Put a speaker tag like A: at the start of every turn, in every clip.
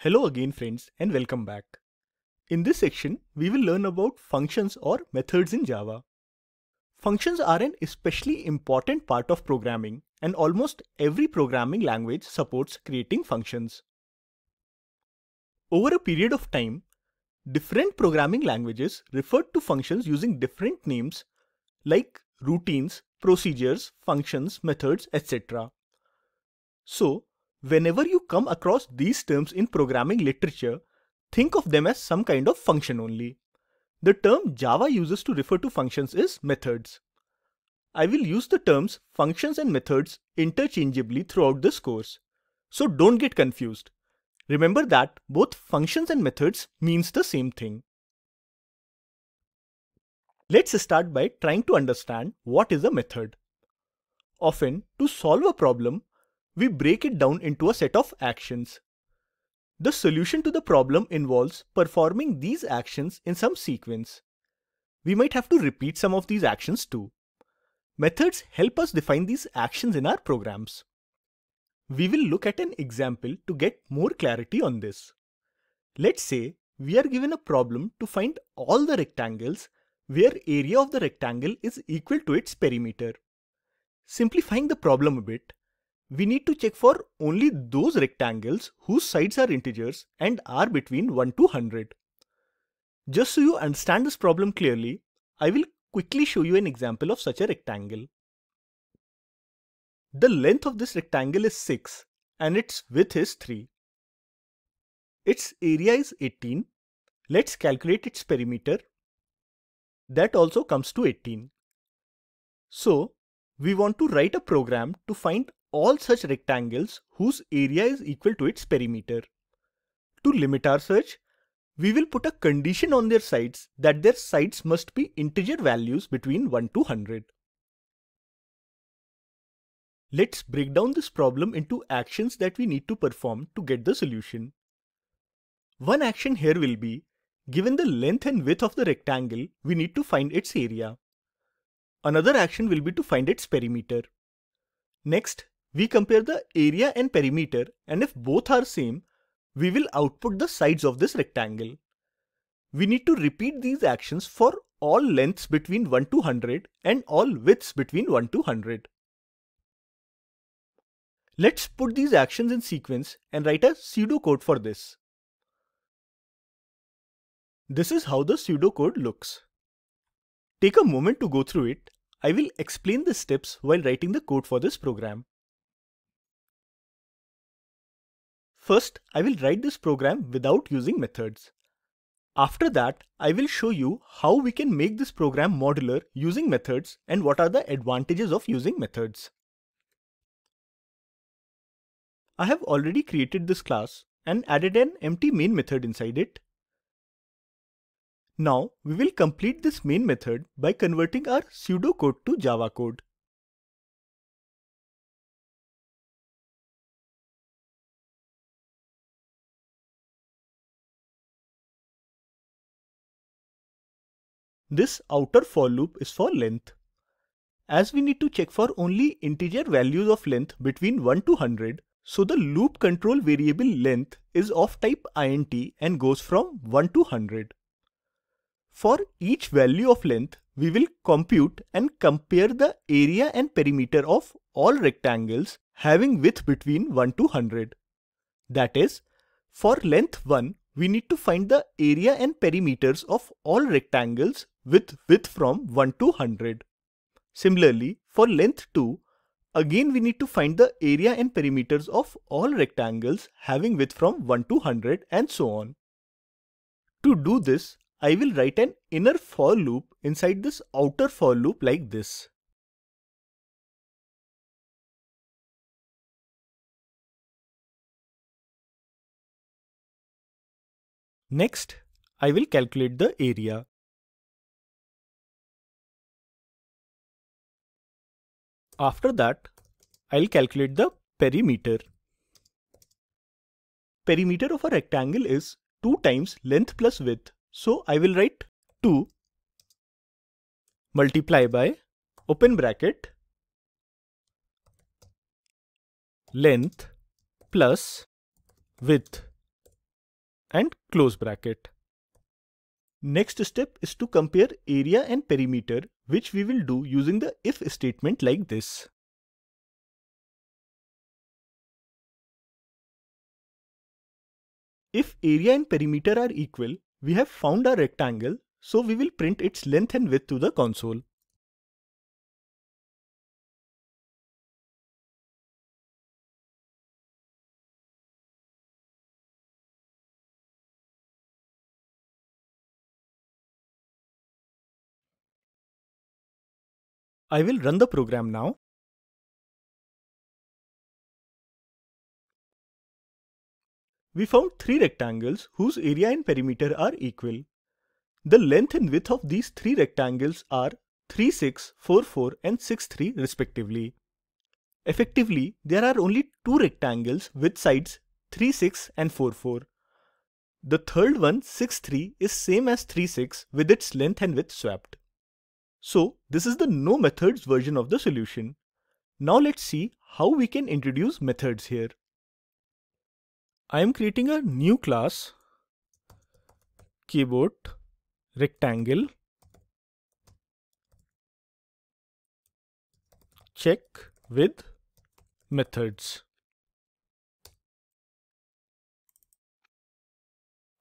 A: Hello again friends and welcome back. In this section, we will learn about functions or methods in Java. Functions are an especially important part of programming and almost every programming language supports creating functions. Over a period of time, different programming languages referred to functions using different names like routines, procedures, functions, methods, etc. So, whenever you come across these terms in programming literature, think of them as some kind of function only. The term Java uses to refer to functions is methods. I will use the terms functions and methods interchangeably throughout this course. So don't get confused. Remember that both functions and methods means the same thing. Let's start by trying to understand what is a method. Often, to solve a problem, we break it down into a set of actions. The solution to the problem involves performing these actions in some sequence. We might have to repeat some of these actions too. Methods help us define these actions in our programs. We will look at an example to get more clarity on this. Let's say we are given a problem to find all the rectangles where area of the rectangle is equal to its perimeter. Simplifying the problem a bit, we need to check for only those rectangles whose sides are integers and are between 1 to 100. Just so you understand this problem clearly, I will quickly show you an example of such a rectangle. The length of this rectangle is 6 and its width is 3. Its area is 18. Let's calculate its perimeter. That also comes to 18. So, we want to write a program to find all such rectangles whose area is equal to its perimeter. To limit our search, we will put a condition on their sides that their sides must be integer values between 1 to 100. Let's break down this problem into actions that we need to perform to get the solution. One action here will be, given the length and width of the rectangle, we need to find its area. Another action will be to find its perimeter. Next, we compare the area and perimeter and if both are same, we will output the sides of this rectangle. We need to repeat these actions for all lengths between 1 to 100 and all widths between 1 to 100. Let's put these actions in sequence and write a pseudocode for this. This is how the pseudocode looks. Take a moment to go through it. I will explain the steps while writing the code for this program. First, I will write this program without using methods. After that, I will show you how we can make this program modular using methods and what are the advantages of using methods. I have already created this class and added an empty main method inside it. Now, we will complete
B: this main method by converting our pseudocode to Java code. This outer for loop is for length. As we need to check for only
A: integer values of length between 1 to 100, so the loop control variable length is of type int and goes from 1 to 100. For each value of length, we will compute and compare the area and perimeter of all rectangles having width between 1 to 100. That is, for length 1, we need to find the area and perimeters of all rectangles with width from 1 to 100. Similarly, for length 2, again we need to find the area and perimeters of all rectangles having width from 1 to 100 and so on. To do this, I will write an inner for
B: loop inside this outer for loop like this. Next, I will calculate the area. After that, I'll calculate the perimeter. Perimeter
A: of a rectangle is 2 times length plus width. So I will write 2 multiply by open bracket length plus width and close bracket. Next step is to compare
B: area and perimeter, which we will do using the if statement like this. If area and perimeter are equal, we have found our rectangle, so we will print its length and width to the console. I will run the program now. We found three rectangles whose area and perimeter are equal. The length and width of these
A: three rectangles are 3, 6, 4, 4 and 6, 3 respectively. Effectively, there are only two rectangles with sides 3, 6 and 4, 4. The third one, 6, 3 is same as 3, 6 with its length and width swapped. So this is the no methods version of the solution. Now let's see how we can introduce methods here. I am creating a new class keyboard rectangle
B: check with methods.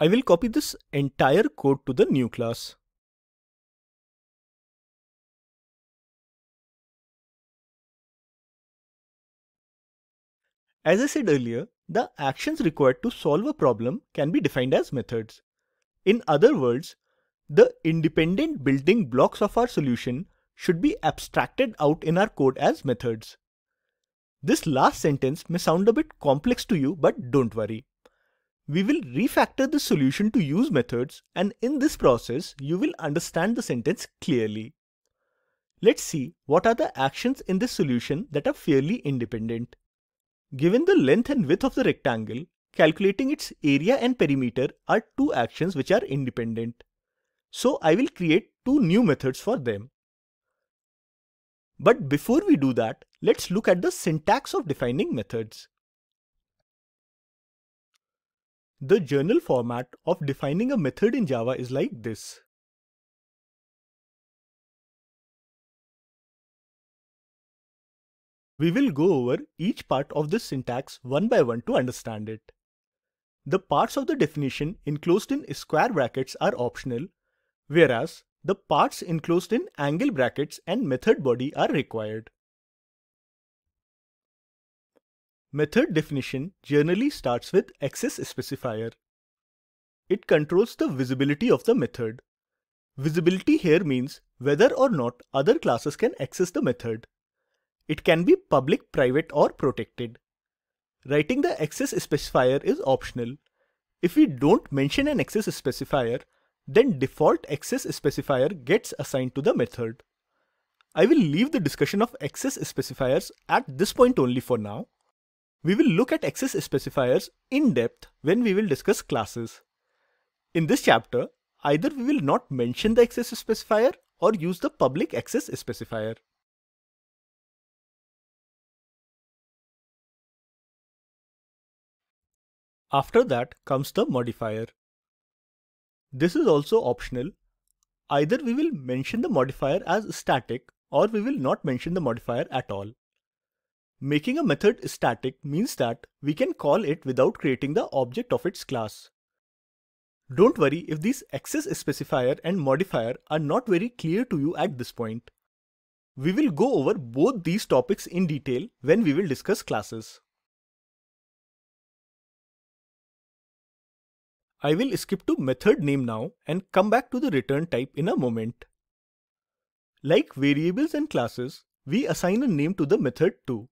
B: I will copy this entire code to the new class. As I said earlier, the actions required to solve a
A: problem can be defined as methods. In other words, the independent building blocks of our solution should be abstracted out in our code as methods. This last sentence may sound a bit complex to you, but don't worry. We will refactor the solution to use methods and in this process, you will understand the sentence clearly. Let's see what are the actions in this solution that are fairly independent. Given the length and width of the rectangle, calculating its area and perimeter are two actions which are independent. So I will create two new methods for them. But before we do that, let's look at the syntax of defining methods.
B: The journal format of defining a method in Java is like this. We will go over each part of this syntax one by one to understand it. The
A: parts of the definition enclosed in square brackets are optional, whereas the parts enclosed in angle brackets and method body are required. Method definition generally starts with access specifier. It controls the visibility of the method. Visibility here means whether or not other classes can access the method. It can be public, private or protected. Writing the access specifier is optional. If we don't mention an access specifier, then default access specifier gets assigned to the method. I will leave the discussion of access specifiers at this point only for now. We will look at access specifiers in depth when we will discuss classes. In this chapter, either we will not mention the access
B: specifier or use the public access specifier. After that comes the modifier. This is also optional. Either we
A: will mention the modifier as static or we will not mention the modifier at all. Making a method static means that we can call it without creating the object of its class. Don't worry if these access specifier and modifier are not very clear to you at this point. We will go over both these topics in detail when we will discuss classes. I will skip to method name now and come back to the return type in a moment. Like variables and classes, we assign a name to the method too.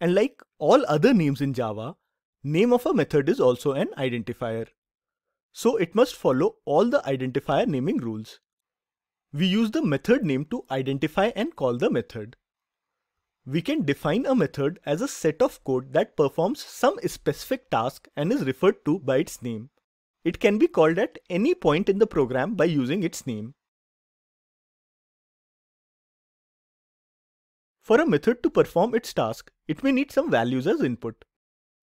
A: And like all other names in Java, name of a method is also an identifier. So it must follow all the identifier naming rules. We use the method name to identify and call the method. We can define a method as a set of code that performs some specific task and is referred to by its name. It can be called at any point in the program by using its name. For a method to perform its task, it may need some values as input.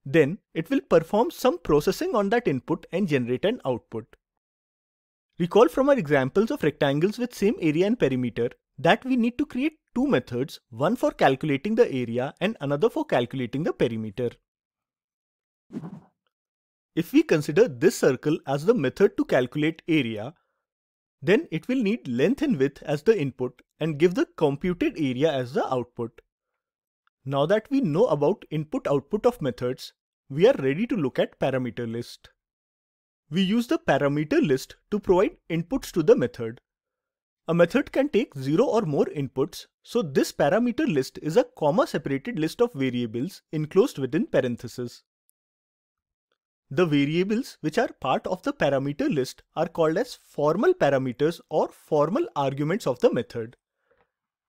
A: Then, it will perform some processing on that input and generate an output. Recall from our examples of rectangles with same area and perimeter that we need to create two methods, one for calculating the area and another for calculating the perimeter. If we consider this circle as the method to calculate area, then it will need length and width as the input and give the computed area as the output. Now that we know about input-output of methods, we are ready to look at parameter list. We use the parameter list to provide inputs to the method. A method can take 0 or more inputs, so this parameter list is a comma separated list of variables enclosed within parentheses. The variables which are part of the parameter list are called as formal parameters or formal arguments of the method.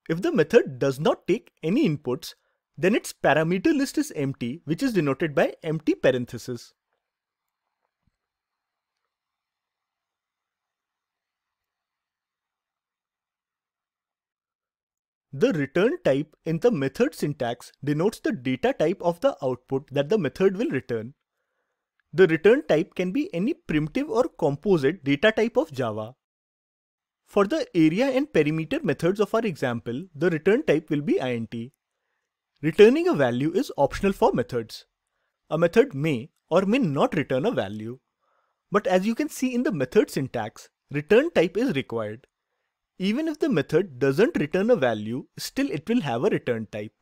A: If the method does not take any inputs, then its parameter list is empty, which is denoted by empty parenthesis. The return type in the method syntax denotes the data type of the output that the method will return. The return type can be any primitive or composite data type of Java. For the area and perimeter methods of our example, the return type will be int. Returning a value is optional for methods. A method may or may not return a value. But as you can see in the method syntax, return type is required. Even if the method doesn't return a value, still it will have a return type.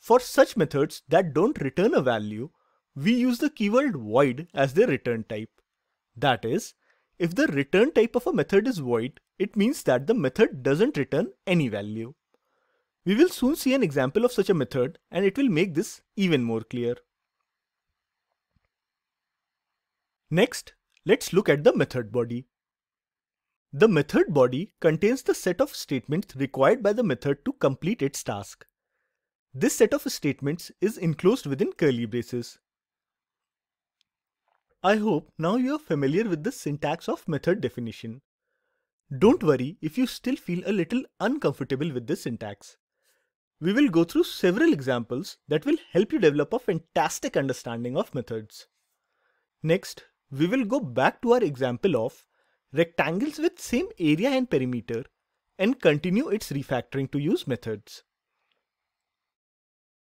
A: For such methods that don't return a value, we use the keyword void as their return type. That is, if the return type of a method is void, it means that the method doesn't return any value. We will soon see an example of such a method and it will make this even more clear. Next, let's look at the method body. The method body contains the set of statements required by the method to complete its task. This set of statements is enclosed within curly braces. I hope now you are familiar with the syntax of method definition. Don't worry if you still feel a little uncomfortable with this syntax. We will go through several examples that will help you develop a fantastic understanding of methods. Next, we will go back to our example of rectangles with same area and perimeter
B: and continue its refactoring to use methods.